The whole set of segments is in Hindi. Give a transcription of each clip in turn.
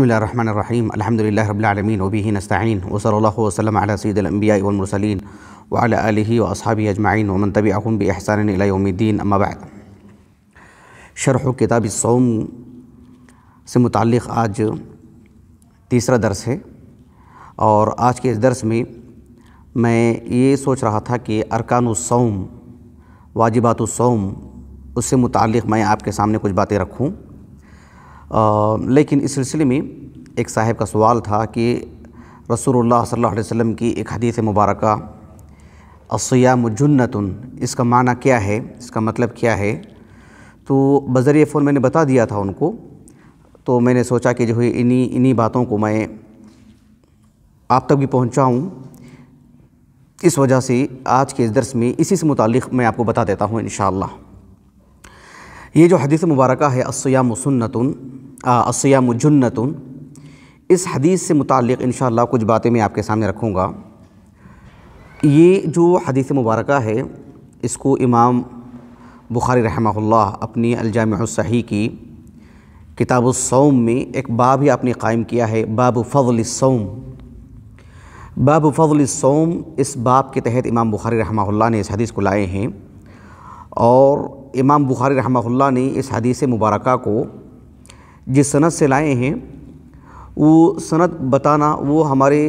बसमीम् अल्हम्दुलिल्लाह रब्लमीन वबी नस्तिन वसल वसलम सईदम्बिया वमरसलिन वाल आलि वसहाबी अजमाइन वमन तबी अहम बहसानदीन अम्माबाद शरह किताब सोम से मुतक़ आज तीसरा दरस है और आज के इस दरस में मैं ये सोच रहा था कि अरकान सोम वाजिबात सोम उससे मुतक़ मैं आपके सामने कुछ बातें रखूँ लेकिन इस सिलसिले में एक साहब का सवाल था कि रसूलुल्लाह सल्लल्लाहु अलैहि वसल्लम की एक हदीस मुबारक असयाम जुन्नतन इसका माना क्या है इसका मतलब क्या है तो बज़रिए फ़ोन मैंने बता दिया था उनको तो मैंने सोचा कि जो है इन्हीं इन्हीं बातों को मैं आप तक भी पहुँचाऊँ इस वजह से आज के इस दरस में इसी से मुतल मैं आपको बता देता हूँ इन ये जो हदीस मुबारक है असयाम सन्नतन असया मुजन्नत इस हदीस से मुतक़ इन कुछ बातें मैं आपके सामने रखूँगा ये जो हदीस मुबारक है इसको इमाम बुखारी रहमहुल्लाह अपनी सही की किताब सोम में एक बाब ही आपने कायम किया है बाब फ़ल सोम बाब फ़ल सोम इस बाब के तहत इमाम बुखारी रहमहुल्लाह ने इस हदीस को लाए हैं और इमाम बुखारी रहमहुल्लाह ने इस हदीस मुबारक को जिस सनद से लाए हैं वो सनद बताना वो हमारे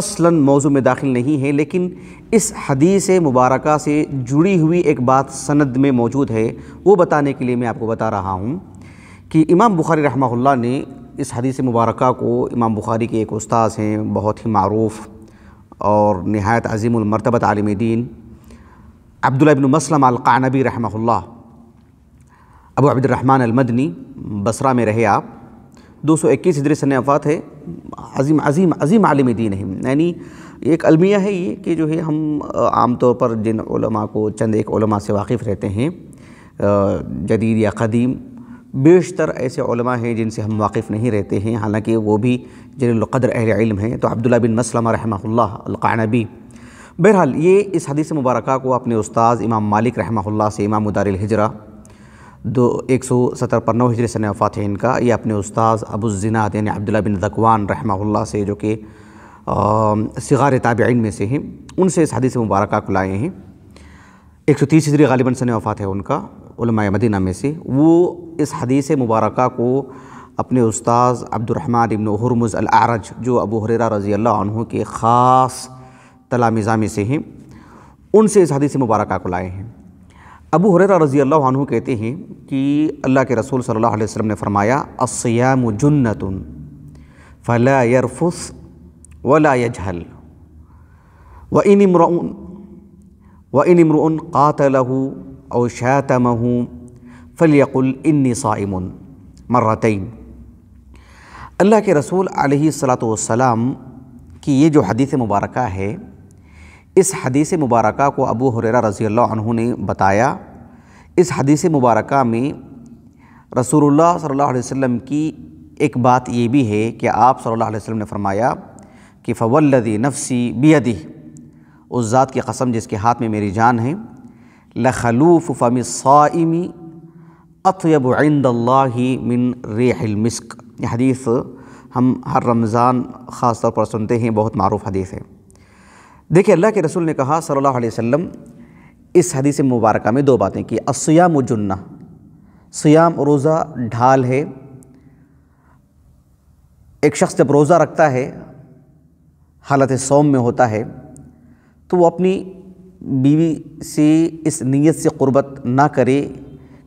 असलन मौजू में दाखिल नहीं है लेकिन इस हदीस मुबारक से जुड़ी हुई एक बात सनद में मौजूद है वो बताने के लिए मैं आपको बता रहा हूँ कि इमाम बुखारी रहमहुल्लाह ने इस हदीस मुबारक को इमाम बुखारी के एक उस्ताज़ हैं बहुत ही मरूफ़ और नहायत अजीमरतबत आलम दीन अब्दुल्ला बिन मसलम अलकानबी रहमहुल्लाह अबू अब्दुलरहमान अलमदनी बसरा में रहे आप 221 हिजरी सन वफ़ात है अजीम अजीम अजीम आलम दीन है यानी एक अलमिया है ये कि जो है हम आम तौर पर जिन को चंद एक से वाकिफ़ रहते हैं जदीद या कदीम बेशतर ऐसे हैं जिनसे हम वाकिफ़ नहीं रहते हैं हालांकि वो भी जिनकदर अहल इल्म हैं तो अब्दुल्ला बिन मसलम रहमानबी बहरहाल ये इस हदीस मुबारक को अपने उस्ताद इमाम मालिक रहमा से इमाम उदार हजरा दो एक सौ पर पन्नौ हिजरी सन वफ़ात है इनका ये अपने उस्ताद अबुज़िनात यानी अब्दुल्ला बिन दकवान रहमल्ला से जो कि सिगार ताबेन में से हैं उनसे इस हदीस मुबारक को लाए हैं एक सौ तीस हिजरी गालिबन सन वफ़ात है उनका मदीना में से वो इस हदीस मुबारक को अपने उस्ताद अब्दुलरहमान इबन हरमुज़ आरज जो अबू हर रज़ी अल्लाह के ख़ास तलामिज़ा में से हैं उनसे इस हदीस मुबारक को लाए हैं ابو حریرہ رضی اللہ عنہ کہتے ہیں کہ اللہ کے رسول صلی اللہ علیہ وسلم نے فرمایا السیام جنت فلا يرفث ولا يجهل وإن امرؤ وإن امرؤ قاتله أو شاتمه فليقل إني صائم مرتين اللہ کے رسول علیہ الصلاة والسلام کی یہ جو حدیث مبارکہ ہے इस हदीस मुबारक को अबू हुररा रज़ी अल्लाह ने बताया इस हदीस मुबारक में रसूलुल्लाह सल्लल्लाहु अलैहि वसल्लम की एक बात ये भी है कि आप सल्लल्लाहु अलैहि वसल्लम ने फरमाया कि फ़वल्लदी नफसी बियदी उस ज़ात की कसम जिसके हाथ में मेरी जान है लखलूफ़ फ़म साइमी अतयब मिन रेहिल हदीस हम हर रमज़ान ख़ास तौर पर सुनते हैं बहुत मरूफ़ हदीस है देखिए अल्लाह के रसूल ने कहा सल्लल्लाहु अलैहि वसल्लम इस हदीस मुबारक में दो बातें की असयाम जुन्ना सयाम रोज़ा ढाल है एक शख्स जब रोज़ा रखता है हालत सोम में होता है तो वो अपनी बीवी से इस नीयत से क़ुरबत ना करे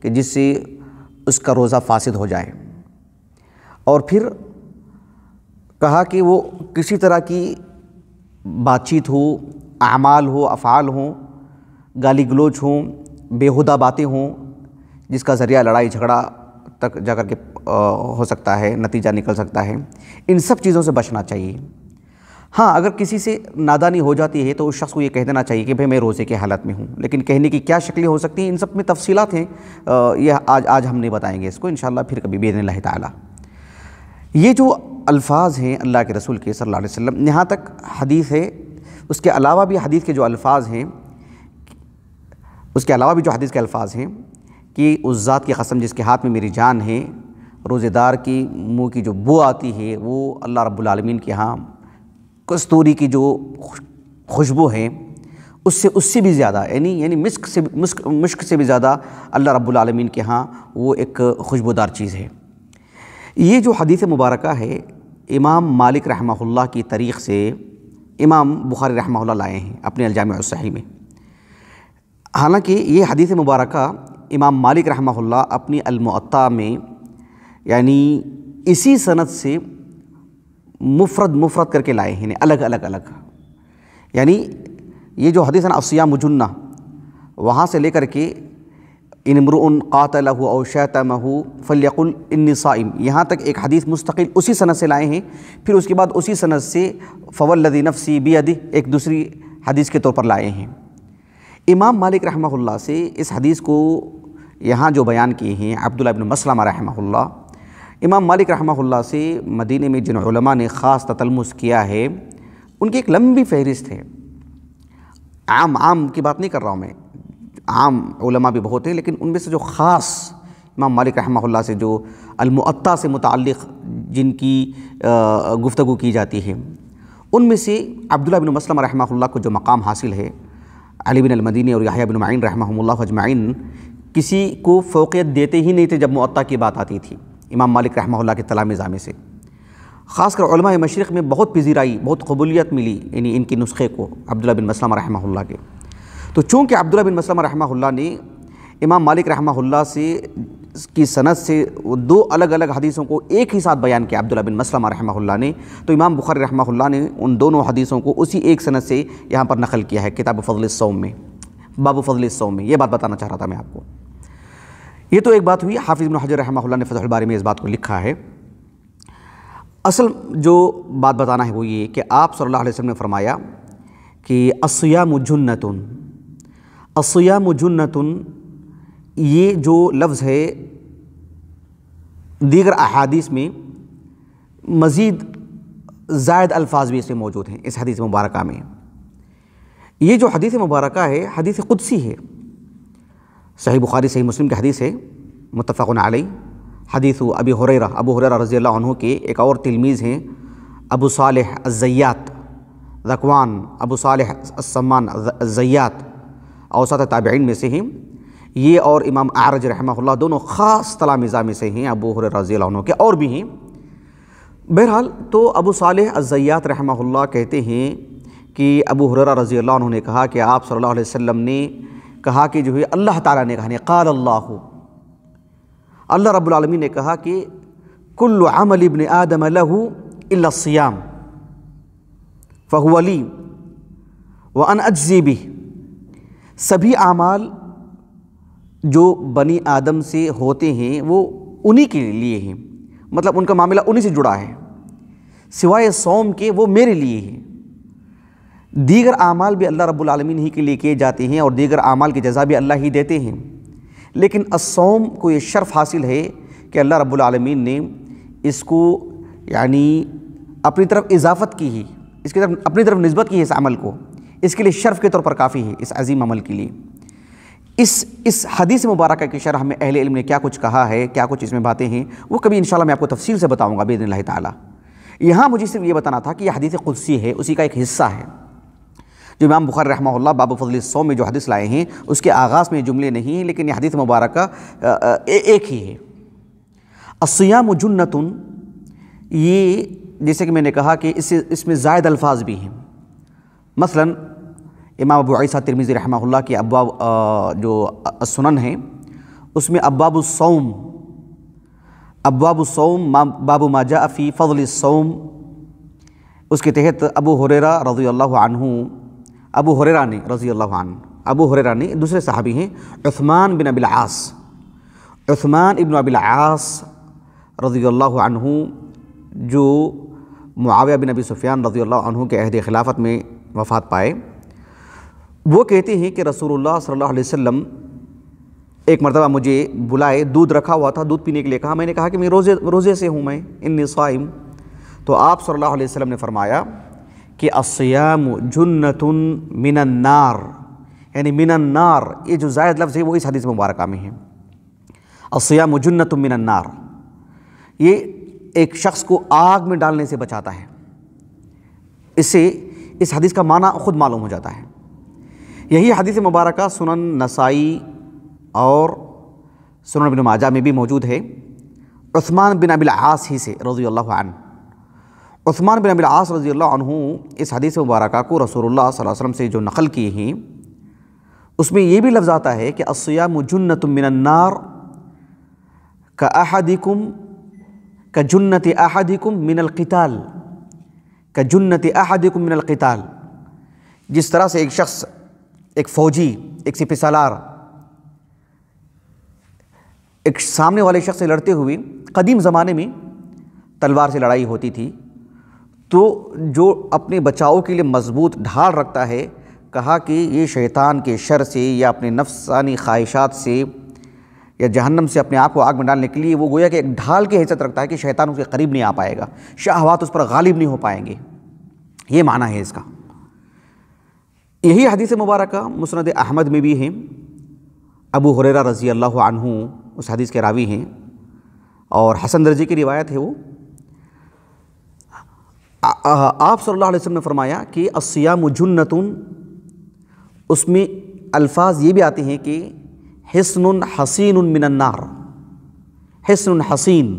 कि जिससे उसका रोज़ा फासिद हो जाए और फिर कहा कि वो किसी तरह की बातचीत हो अमाल हो अफ़ाल हों गाली गलोच हों बेहुदा बातें हों जिसका ज़रिया लड़ाई झगड़ा तक जा कर के हो सकता है नतीजा निकल सकता है इन सब चीज़ों से बचना चाहिए हाँ अगर किसी से नादानी हो जाती है तो उस शख्स को ये कह देना चाहिए कि भाई मैं रोज़े के हालत में हूँ लेकिन कहने की क्या शक्लें हो सकती हैं इन सब में तफसीत हैं यह आज आज हम नहीं बताएंगे इसको इन फिर कभी बेदन ताला ये जो अल्फाज हैं अल्लाह के रसूल के सल्ला वसम यहाँ तक हदीस है उसके अलावा भी हदीस के जो अल्फाज हैं उसके अलावा भी जो हदीस के अल्फाज हैं कि उस ज़ात की कसम जिसके हाथ में मेरी जान है रोज़ेदार की मुँह की जो बू आती है वो अल्लाह रब्बुल के यहाँ कस्तूरी की जो खुशबू है उससे उससे भी ज़्यादा यानी यानी मिश्क से मुश्क मुश्क से भी ज़्यादा अल्लाह रब्बुल के यहाँ वो एक खुशबूदार चीज़ है ये जो हदीस मुबारक है इमाम मालिक रहमहुल्लाह की तरीक़ से इमाम बुखारी रहमा लाए हैं अपने सही में हालांकि ये हदीस मुबारक इमाम मालिक रहमहुल्लाह अपनी अलमता में यानी इसी सनत से मुफरद मुफरद करके लाए हैं अलग अलग अलग यानी ये जो हदीस है ना असिया मुजुन्ना वहाँ से लेकर के इनमरुन कातल अव शैतमहू फ़लकुल इन्निसाइम यहाँ तक एक हदीस मुस्तकिल उसी सनत से लाए हैं फिर उसके बाद उसी सनत से फ़वल्लदी नफसी बेअदी एक दूसरी हदीस के तौर पर लाए हैं इमाम मालिक रहमहुल्ला से इस हदीस को यहाँ जो बयान किए हैं अब्दुल्ला मसलम मसलमा इमाम मालिक रहमहुल्ला से मदीने में जिन उलमा ने ख़ास तलमस किया है उनकी एक लंबी फहरिस्त है आम आम की बात नहीं कर रहा हूँ मैं आम उलमा भी बहुत हैं लेकिन उनमें से जो ख़ास इमाम मालिक रहमा से जो अलमत्ता से मुतक़ जिनकी गुफ्तु की जाती है उनमें से अब्दुल्ला बिन मसलम रहमा को जो मकाम हासिल है अली बिन अलमदीनी और याहिया बिन माइन रहमा अजमाइन किसी को फ़ोकियत देते ही नहीं थे जब मुत्ता की बात आती थी इमाम मालिक रहमा के तला जामे से ख़ासकर मशरक़ में बहुत पजीराई बहुत कबूलियत मिली यानी इनके नुस्खे को अब्दुल्ला बिन मसलम रहमा के तो चूँकि अब्दुल्ला बिन मसलम रहमा ने इमाम मालिक रहा से की सनत से वो दो अलग अलग हदीसों को एक ही साथ बयान किया अब्दुल्ला बिन मसलम रहा ने तो इमाम बुखारी रहा ने उन दोनों हदीसों को उसी एक सनत से यहाँ पर नकल किया है किताब फजल सोम में बाबू फजल सोम में ये बात बताना चाह रहा था मैं आपको ये तो एक बात हुई हाफिज़ बिन हजर रहमा ने फजल बारे में इस बात को लिखा है असल जो बात बताना है वो ये कि आप सल्ला वसम ने फरमाया कि असयाम जुन्नतुन असयाम जुन्नतन ये जो लफ्ज़ है दीगर अहादीस में मज़ीद जायद अल्फाज भी इसमें मौजूद हैं इस हदीस मुबारक में ये जो हदीस मुबारक है हदीस कुदसी है सही बुखारी सही मुस्लिम की हदीस है मुतफ़न आलई हदीस अबी हुररा अबू हुररा रज़ी अल्लाह के एक और तिलमीज़ हैं अबू सालह अज़ैयात रकवान अबू साल असम्मान अज़ैयात औसत ताबीन में से हैं ये और इमाम आरज रहमा दोनों ख़ास मिजा में से हैं अबू हर रज़ी के और भी हैं बहरहाल तो अबू साल अज़ैयात कहते हैं कि अबू हर रज़ी ने कहा कि आप सल्ला अलैहि ने कहा कि जो है अल्लाह ताली ने कहा कल अल्लाह अल्लाह रबालमी ने कहा कि कुल्ल अमल इबन आदम लहू फ़हुअली व अन अजीबी सभी आमाल जो बनी आदम से होते हैं वो उन्हीं के लिए हैं मतलब उनका मामला उन्हीं से जुड़ा है सिवाय सोम के वो मेरे लिए हैं दीगर आमाल भी अल्लाह रब्बुल ही के लिए किए जाते हैं और दीगर आमाल के जजा भी अल्लाह ही देते हैं लेकिन असोम को ये शर्फ हासिल है कि अल्लाह रब्बुल ने इसको यानी अपनी तरफ इजाफ़त की ही इसकी तरफ अपनी तरफ नस्बत की है इस अमल को इसके लिए शर्फ के तौर पर काफ़ी है इस अजीम अमल के लिए इस इस हदीस मुबारक की शरह में अहले इल्म ने क्या कुछ कहा है क्या कुछ इसमें बातें हैं वो कभी इन मैं आपको तफसील से बताऊँगा बेदन ताली यहाँ मुझे सिर्फ ये बताना था कि यह हदीस कुदसी है उसी का एक हिस्सा है जो इमाम बुखार रहमल्ला बाबू फजल सौ में जो हदीस लाए हैं उसके आगाज़ में जुमले नहीं हैं लेकिन यह हदीस मुबारक एक ही है असयाम जुन्नतन ये जैसे कि मैंने कहा कि इससे इसमें जायद अल्फाज भी हैं मसलन इमाम अबू ईसा तिरमिज़ी रहमहुल्ला के अब्बाब जो सुनन हैं उसमें अब्बाबुलसोम अब्बाब मा बाबू माजा फ़ी फ़ज़लसोम उसके तहत अबू हुरेरा रज़ी अल्लाह अबू हुरेरा ने रज़ी अल्लाह अबू हुरेरा ने दूसरे साहबी हैं उस्मान बिन अबिल आस उस्मान इबन अबिल आस रज़ी अल्लाह जो मुआविया बिन अबी सुफियान रज़ी अल्लाह के अहद खिलाफत में वफ़ात पाए वो कहती हैं कि रसूलुल्लाह सल्लल्लाहु अलैहि वसल्लम एक मरतबा मुझे बुलाए दूध रखा हुआ था दूध पीने के लिए कहा मैंने कहा कि मैं रोज़े रोज़े से हूँ मैं इन साइम तो आप सल्लल्लाहु अलैहि वसल्लम ने फरमाया कि असयाम जुन्नतुन मिनन्नार यानी मिनन्नार ये जो जायद लफ्ज़ है वो इस हदीस मुबारक में है असयाम जुन्नतुन मिनन्नार ये एक शख्स को आग में डालने से बचाता है इससे इस हदीस का माना खुद मालूम हो जाता है यही हदीस मुबारक सुनन नसाई और सुनन बिन माजा में भी मौजूद है उस्मान बिन अबिल आस ही से रज़ी अन उस्मान बिन अबिल आस रज़ी इस हदीस मुबारक को रसूल वसम से जो नकल की हैं उसमें यह भी लफ्ज़ आता है कि असयाम जुन्नत मिनन्नार का अहदिकुम का जुन्नत अहदिकुम मिनलकताल का जुन्नत अहदिकुम मिनलकताल जिस तरह से एक शख्स एक फ़ौजी एक सिपी सालार एक सामने वाले शख्स से लड़ते हुए कदीम ज़माने में तलवार से लड़ाई होती थी तो जो अपने बचाव के लिए मजबूत ढाल रखता है कहा कि ये शैतान के शर से या अपने नफसानी ख्वाहिशात से या जहन्नम से अपने आप को आग में डालने के लिए वो गोया कि एक ढाल की हैसियत रखता है कि शैतान उसके करीब नहीं आ पाएगा शाहवात उस पर गालिब नहीं हो पाएंगे ये माना है इसका यही हदीस मुबारक मुसनद अहमद में भी हैं अबू हुरेरा रज़ी अल्लाह अनहु उस हदीस के रावी हैं और हसन दर्जी की रिवायत है वो आप सल्लल्लाहु अलैहि वसल्लम ने फरमाया कि असयाम जुन्नतुन उसमें अल्फाज ये भी आते हैं कि हसन हसीन मिनन्नार हसन हसीन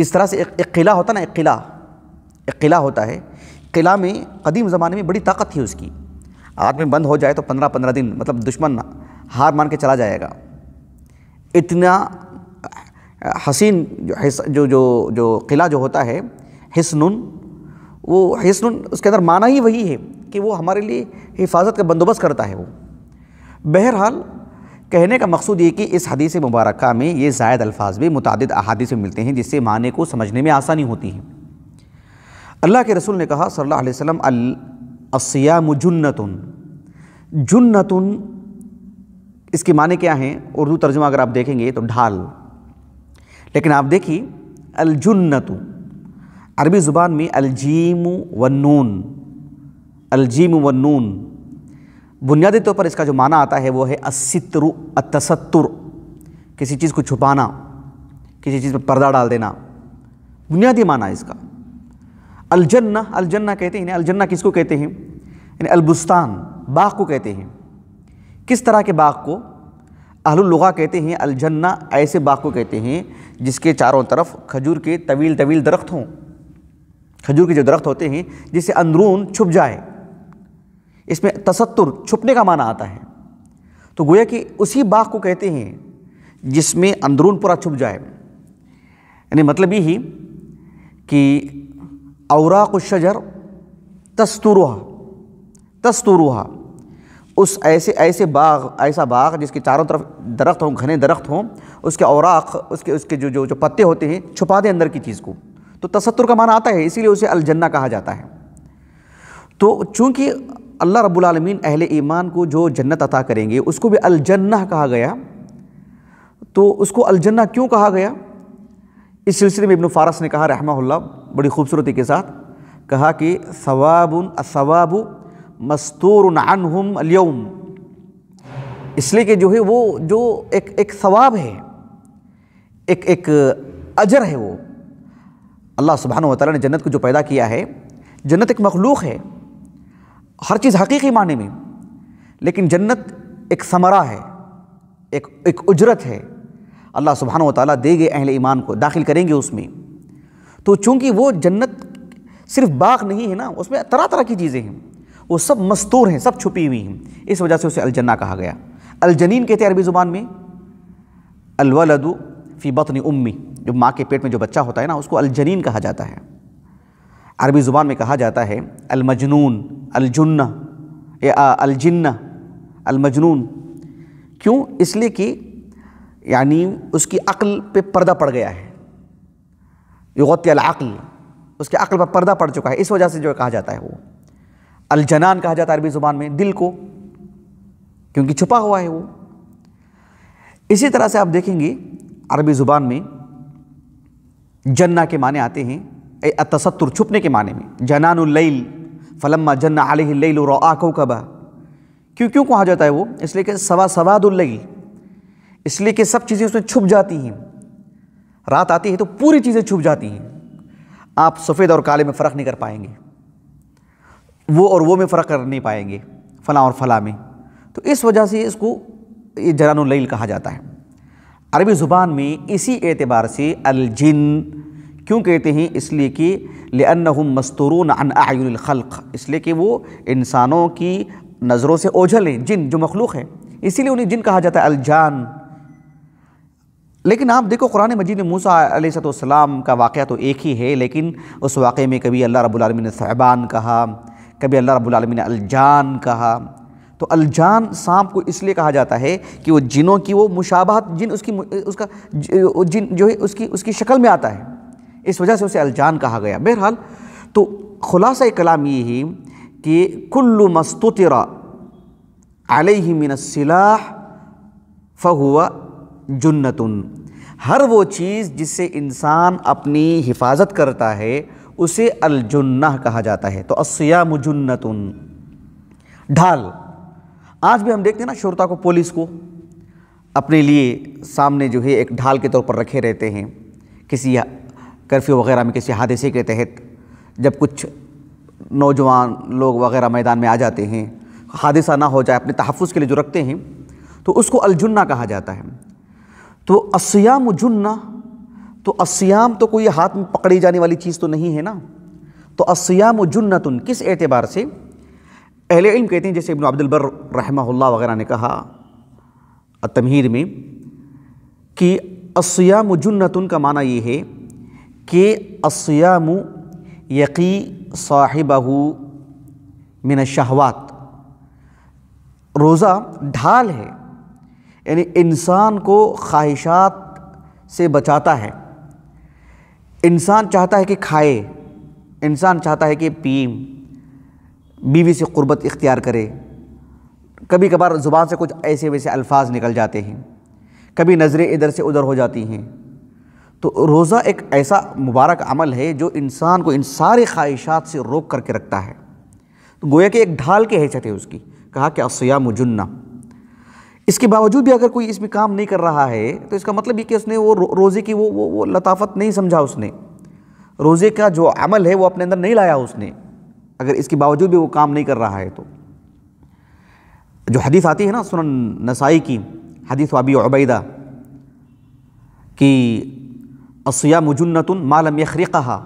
जिस तरह से एक किला होता ना एक किला एक किला होता है किला में कदीम ज़माने में बड़ी ताकत थी उसकी आदमी बंद हो जाए तो पंद्रह पंद्रह दिन मतलब दुश्मन हार मान के चला जाएगा इतना हसीन जो जो जो जो किला जो होता है हिसनुन वो हिसनुन उसके अंदर माना ही वही है कि वो हमारे लिए हिफाजत का बंदोबस्त करता है वो बहरहाल कहने का मकसद ये कि इस हदीस मुबारक में ये जायद अल्फाज भी मुतद अहादी से मिलते हैं जिससे माने को समझने में आसानी होती है अल्लाह के रसूल ने कहा सल्लल्लाहु अलैहि वसल्लम अल असयाम जुन्नतुन जुन्नतुन इसके माने क्या हैं उर्दू तर्जुमा अगर आप देखेंगे तो ढाल लेकिन आप देखिए अलजुन्नतु अरबी ज़ुबान में अलजीम व नून अलजीम व नून बुनियादी तौर पर इसका जो माना आता है वो है असित्रु अतसत्तुर किसी चीज़ को छुपाना किसी चीज़ पर पर्दा डाल देना बुनियादी माना इसका अलजन्ना अलजन्ना कहते हैं अलजन्ना किसको कहते हैं यानी अलबुस्तान बाग को कहते हैं किस तरह के बाग को अहलुल्लुगा कहते हैं अलजन्ना ऐसे बाग को कहते हैं जिसके चारों तरफ खजूर के तवील तवील दरख्त हों खजूर के जो दरख्त होते हैं जिससे अंदरून छुप जाए इसमें तसत्तुर छुपने का माना आता है तो गोया कि उसी बाग को कहते हैं जिसमें अंदरून पूरा छुप जाए यानी मतलब यही कि औराक शजर तस्तुरुहा तस्तुरुहा उस ऐसे ऐसे बाग ऐसा बाग जिसके चारों तरफ दरख्त हों घने दरख्त हों उसके औराख उसके उसके जो जो जो पत्ते होते हैं छुपा दें अंदर की चीज़ को तो तसत्तर का माना आता है इसीलिए उसे अलजन्ना कहा जाता है तो चूँकि अल्लाह आलमीन अहल ईमान को जो जन्नत अता करेंगे उसको भी अलजन्ना कहा गया तो उसको अलजन्ना क्यों कहा गया इस सिलसिले में इब्न फारस ने कहा रहमा बड़ी खूबसूरती के साथ कहा कि सवाबुन सवाबु मस्तूर हम अल्यम इसलिए कि जो है वो जो एक एक सवाब है एक एक अजर है वो अल्लाह सुबहान तौला ने जन्नत को जो पैदा किया है जन्नत एक मखलूक है हर चीज़ हकीकी माने में लेकिन जन्नत एक समरा है एक एक उजरत है अल्लाह सुबहान ताली देंगे अहल ईमान को दाखिल करेंगे उसमें तो चूँकि वो जन्नत सिर्फ बाग नहीं है ना उसमें तरह तरह की चीज़ें हैं वो सब मस्तूर हैं सब छुपी हुई हैं इस वजह से उसे अलजन्ना कहा गया अलजनीन कहते हैं अरबी ज़ुबान में अलवलदू फ़ी बतन उम्मी जो माँ के पेट में जो बच्चा होता है ना उसको अलजनीन कहा जाता है अरबी ज़ुबान में कहा जाता है अलमजनून अलजुन्ना अलजन्ना अलमजनून क्यों इसलिए कि यानी उसकी अक्ल पे पर्दा पड़ गया है युगत अल उसके अक्ल पर पर्दा पड़ चुका है इस वजह से जो कहा जाता है वो अलजनान कहा जाता है अरबी ज़ुबान में दिल को क्योंकि छुपा हुआ है वो इसी तरह से आप देखेंगे अरबी ज़ुबान में जन्ना के माने आते हैं तसत्तर छुपने के माने में जनानुल्लैल फलम्मा जन्ना आलिल्लैल और आको कबा क्यों क्यों कहा जाता है वो इसलिए कि सवा सवादुल्लैल इसलिए कि सब चीज़ें उसमें छुप जाती हैं रात आती है तो पूरी चीज़ें छुप जाती हैं आप सफ़ेद और काले में फ़र्क नहीं कर पाएंगे वो और वो में फ़र्क कर नहीं पाएंगे फ़लाँ और फ़लाँ में तो इस वजह से इसको ये जरानुलैल कहा जाता है अरबी ज़ुबान में इसी एतबार से अलजिन क्यों कहते हैं इसलिए कि लन्नहम मस्तूरून अन आयुलखल्क इसलिए कि वो इंसानों की नज़रों से ओझल हैं जिन जो मखलूक है इसीलिए उन्हें जिन कहा जाता है अलजान लेकिन आप देखो कुरान मजीद मूसा सलाम का वाक़ तो एक ही है लेकिन उस वाक़े में कभी अल्लाह रब्लम ने सहबान कहा कभी अल्लाह रब्बुल ने अलजान कहा तो अलजान सांप को इसलिए कहा जाता है कि वो जिनों की वो मुशाबहत जिन उसकी उसका जिन जो है उसकी उसकी शक्ल में आता है इस वजह से उसे अलजान कहा गया बहरहाल तो खुलासा कलाम ये ही कि कुल्लु मस्तरा मिन सिलाह फ़हुआ जुन्नतुन हर वो चीज़ जिससे इंसान अपनी हिफाजत करता है उसे अलजुन्ना कहा जाता है तो असयाम जुन्नतुन ढाल आज भी हम देखते हैं ना श्रोता को पुलिस को अपने लिए सामने जो है एक ढाल के तौर पर रखे रहते हैं किसी कर्फ्यू वगैरह में किसी हादसे के तहत जब कुछ नौजवान लोग वगैरह मैदान में आ जाते हैं हादसा ना हो जाए अपने तहफ़ के लिए जो रखते हैं तो उसको अलजुन्ना कहा जाता है तो असयाम जुन्ना तो असयाम तो कोई हाथ में पकड़ी जाने वाली चीज़ तो नहीं है ना तो असयाम जन्नत किस एतबार से अहल इल्म कहते हैं जैसे इबन अब्दुलबर रहमल्ला वगैरह ने कहा तमहीर में कि असयाम जन्नत का माना ये है कि असयाम यकी साहिबहू मिन शहवात रोज़ा ढाल है यानी इंसान को ख्वाहिशात से बचाता है इंसान चाहता है कि खाए इंसान चाहता है कि पिए बीवी से क़ुरबत इख्तियार करे कभी कभार ज़ुबान से कुछ ऐसे वैसे अल्फाज निकल जाते हैं कभी नज़रें इधर से उधर हो जाती हैं तो रोज़ा एक ऐसा मुबारक अमल है जो इंसान को इन सारे ख्वाहिशात से रोक करके रखता है तो गोया कि एक ढाल की हैसियत है उसकी कहा कि असयाम जुन्ना इसके बावजूद भी अगर कोई इसमें काम नहीं कर रहा है तो इसका मतलब ये कि उसने वो रो, रोज़े की वो वो वो लताफत नहीं समझा उसने रोज़े का जो अमल है वो अपने अंदर नहीं लाया उसने अगर इसके बावजूद भी वो काम नहीं कर रहा है तो जो हदीस आती है ना सुन नसाई की हदीस वाबी अबैदा कि असया मुजन्नतन मालम यखरी कहा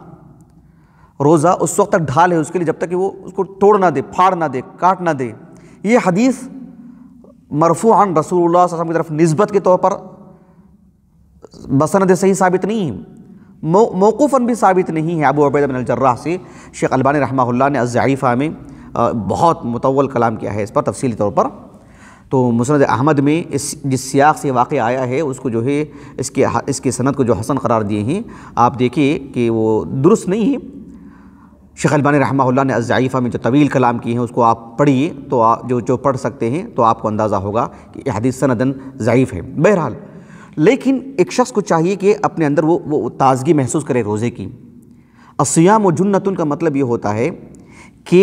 रोज़ा उस वक्त तक ढाल है उसके लिए जब तक कि वो उसको तोड़ ना दे फाड़ ना दे काट ना दे ये हदीस मरफून रसूल की तरफ नस्बत के तौर पर बसंद सही साबित नहीं मौकूफ़न भी साबित नहीं है अबू अबैद बनजर्रा से शेख अलबानी रहा ने अज़ीफ़ा में बहुत मुतवल कलाम किया है इस पर तफसली तौर पर तो मुसरद अहमद में इस जिस सियाह से वाक़ आया है उसको जो है इसके इसके सनद को जो हसन करार दिए हैं आप देखिए कि वो दुरुस्त नहीं है शेख अलबानी रहमा ने अज़ीफ़ा में जो तवील कलाम किए हैं उसको आप पढ़िए तो आप जो जो पढ़ सकते हैं तो आपको अंदाज़ा होगा कि हदीस सनदन ज़यीफ़ है बहरहाल लेकिन एक शख्स को चाहिए कि अपने अंदर वो वो ताज़गी महसूस करे रोज़े की असयाम जन्नतुन का मतलब ये होता है कि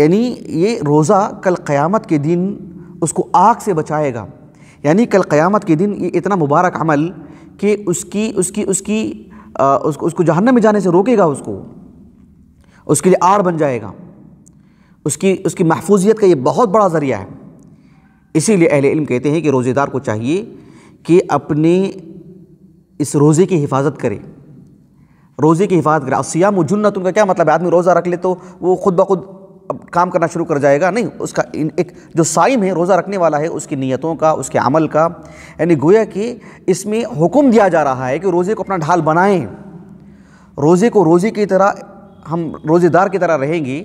यानी ये रोज़ा कल क़यामत के दिन उसको आग से बचाएगा यानी कल क़यामत के दिन ये इतना मुबारक अमल कि उसकी उसकी उसकी उसको उसको जहन्नम में जाने से रोकेगा उसको उसके लिए आड़ बन जाएगा उसकी उसकी महफूजियत का ये बहुत बड़ा ज़रिया है इसीलिए अहले इल्म कहते हैं कि रोज़ेदार को चाहिए कि अपने इस रोज़े की हिफाजत करे रोज़े की हिफाजत करे सियाम जुन्नत उनका क्या मतलब है आदमी रोज़ा रख ले तो वो खुद ब खुद अब काम करना शुरू कर जाएगा नहीं उसका इन एक जो साइम है रोज़ा रखने वाला है उसकी नीयतों का उसके अमल का यानी गोया कि इसमें हुक्म दिया जा रहा है कि रोज़े को अपना ढाल बनाएं रोज़े को रोज़े की तरह हम रोज़ेदार की तरह रहेंगी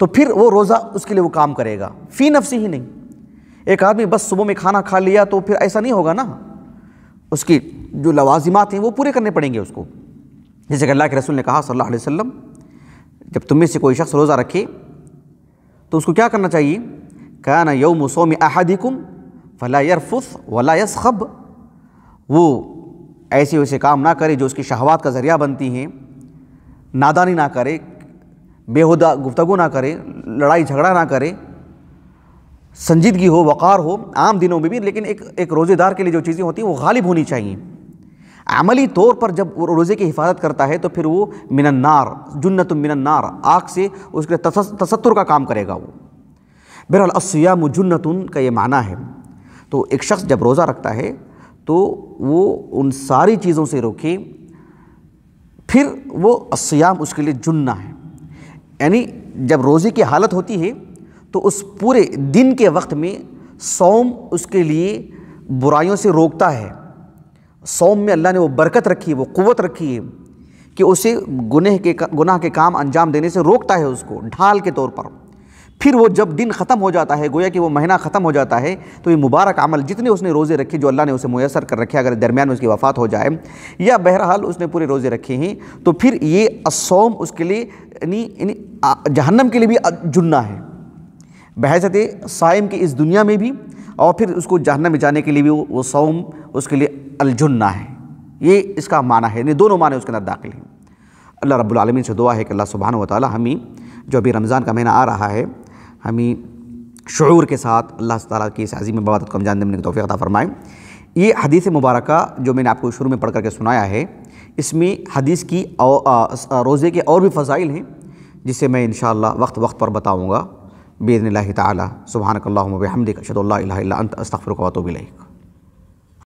तो फिर वो रोज़ा उसके लिए वो काम करेगा फ़ी नफसी ही नहीं एक आदमी बस सुबह में खाना खा लिया तो फिर ऐसा नहीं होगा ना उसकी जो लवाजिमात हैं वो पूरे करने पड़ेंगे उसको जैसे कि अल्लाह के रसूल ने कहा सल्लल्लाहु अलैहि वसल्लम जब तुम में से कोई शख्स रोज़ा रखे तो उसको क्या करना चाहिए क्या ना यौम सोम अहदिकुम फला यरफुस वला ख़ब वो ऐसे वैसे काम ना करे जो उसकी शहवात का ज़रिया बनती हैं नादानी ना करे बेहुदा गुफ्तगु ना करे लड़ाई झगड़ा ना करे संजीदगी हो वक़ार हो आम दिनों में भी लेकिन एक एक रोज़ेदार के लिए जो चीज़ें होती हैं वो गालिब होनी चाहिए अमली तौर पर जब रोज़े की हिफाजत करता है तो फिर वो मिनन्नार जुन्नत मिनन्नार आग से उसके तसत्तर का काम करेगा वो बहरहाल असयाम जुन्नतुन का ये माना है तो एक शख्स जब रोज़ा रखता है तो वो उन सारी चीज़ों से रोके फिर वो असयाम उसके लिए जुन्ना है यानी जब रोज़े की हालत होती है तो उस पूरे दिन के वक्त में सोम उसके लिए बुराइयों से रोकता है सौम में अल्लाह ने वो बरकत रखी है वो कुत रखी है कि उसे गुनह के गुनाह के काम अंजाम देने से रोकता है उसको ढाल के तौर पर फिर वो जब दिन ख़त्म हो जाता है गोया कि वो महीना ख़त्म हो जाता है तो ये मुबारक अमल जितने उसने रोज़े रखे जो अल्लाह ने उसे मैसर कर रखे अगर दरमियान में उसकी वफ़ात हो जाए या बहरहाल उसने पूरे रोज़े रखे हैं तो फिर ये असोम उसके लिए यानी जहन्नम के लिए भी जुन्ना है बहसत साइम की इस दुनिया में भी और फिर उसको जहनम में जाने के लिए भी वो, वो उसके लिए अलजुन्ना है ये इसका माना है यानी दोनों माने उसके अंदर दाखिल हैं अल्लाह रब्बुल से दुआ है कि अल्लाह सुबहान वाली हमें जो अभी रमज़ान का महीना आ रहा है हमें शूर के साथ अल्लाह ताला की इस अजीम इबादत को अंजाम देने की तोफ़ी अता फ़रमाएँ ये हदीस मुबारक जो मैंने आपको शुरू में पढ़ करके सुनाया है इसमें हदीस की रोज़े के और भी फ़जाइल हैं जिसे मैं इन वक्त वक्त पर बताऊँगा باذن الله تعالى سبحانك اللهم وبحمدك اشهد ان لا اله الا انت استغفرك واتوب اليك